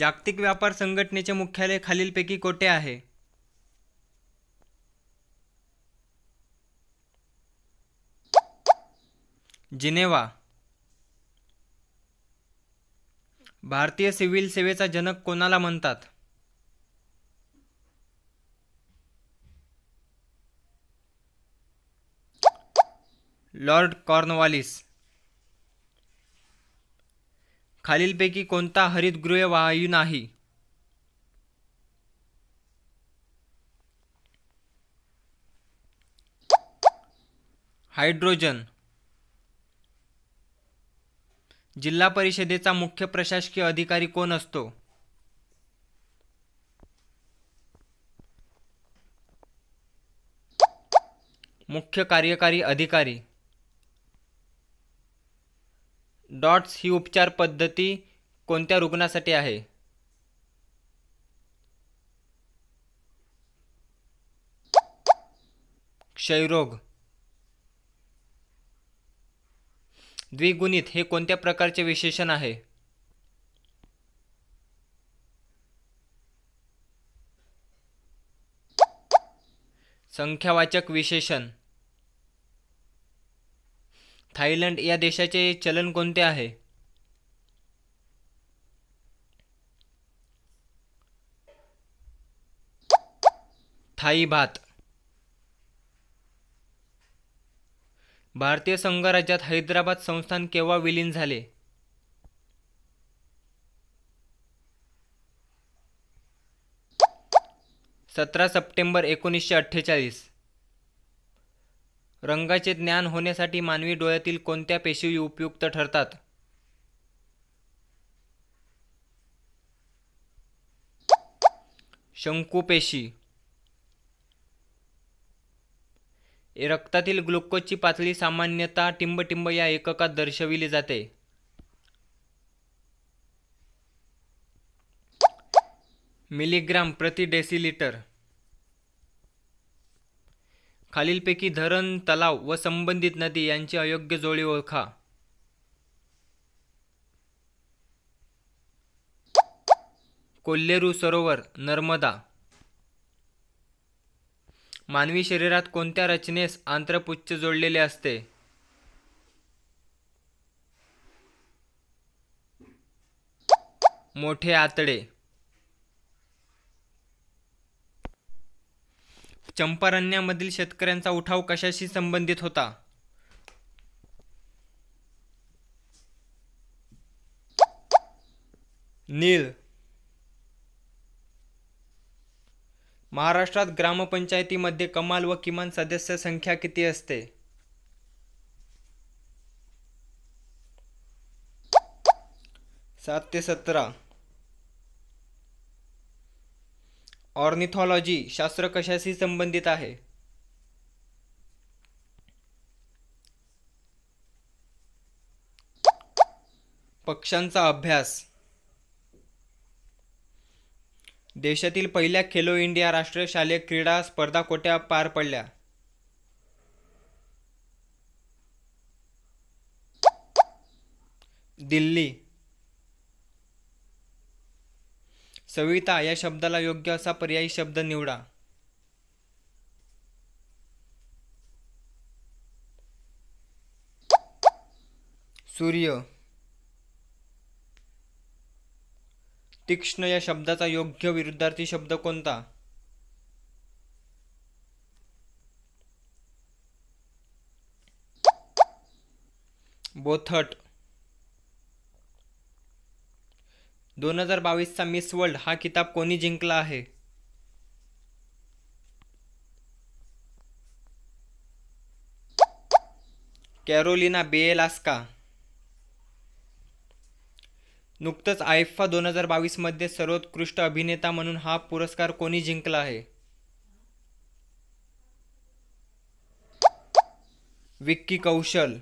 जागतिक व्यापार संघटनेचे मुख्यालय खालीलपैकी कोठे आहे जिनेवा भारतीय सिव्हिल सेवेचा जनक कोणाला म्हणतात लॉर्ड कॉर्नवालिस खालीलपैकी कोणता हरितगृह वायू नाही हायड्रोजन जिल्हा परिषदेचा मुख्य प्रशासकीय अधिकारी कोण असतो मुख्य कार्यकारी अधिकारी डॉट्स ही उपचार पद्धती कोणत्या रुग्णासाठी आहे क्षयरोग द्विगुणित हे कोणत्या प्रकारचे विशेषण आहे संख्यावाचक विशेषण थायलंड या देशाचे चलन कोणते आहे थाई भात भारतीय संघराज्यात हैदराबाद संस्थान केव्हा विलीन झाले सतरा सप्टेंबर एकोणीसशे अठ्ठेचाळीस रंगाचे ज्ञान होण्यासाठी मानवी डोळ्यातील कोणत्या पेशी उपयुक्त ठरतात शंकुपेशी रक्तातील ग्लुकोजची पातळी सामान्यतः टिंबटिंब या एककात दर्शविली जाते मिलीग्राम प्रति लिटर खालीलपैकी धरण तलाव व संबंधित नदी यांची अयोग्य जोडी ओळखा कोल्हेरू सरोवर नर्मदा मानवी शरीरात कोणत्या रचनेस आंतरपुच्छ जोडलेले असते मोठे आतडे चंपारण्यामधील शेतकऱ्यांचा उठाव कशाशी संबंधित होता नील महाराष्ट्रात ग्रामपंचायतीमध्ये कमाल व किमान सदस्य संख्या किती असते सात ते सतरा ऑर्निथॉलॉजी शास्त्र कशाशी संबंधित आहे पक्ष्यांचा अभ्यास देशातील पहिल्या खेलो इंडिया राष्ट्रीय शालेय क्रीडा स्पर्धा कोट्या पार पडल्या दिल्ली सविता या शब्दाला योग्य असा पर्यायी शब्द निवडा सूर्य तीक्ष्ण या शब्दाचा योग्य विरुद्धार्थी शब्द कोणता बोथट दोन हजार बावीसचा मिस वर्ल्ड हा किताब कोणी जिंकला आहे कॅरोलिना बेएलास्का नुकतंच आयफा दोन हजार बावीसमध्ये सर्वोत्कृष्ट अभिनेता म्हणून हा पुरस्कार कोणी जिंकला आहे विक्की कौशल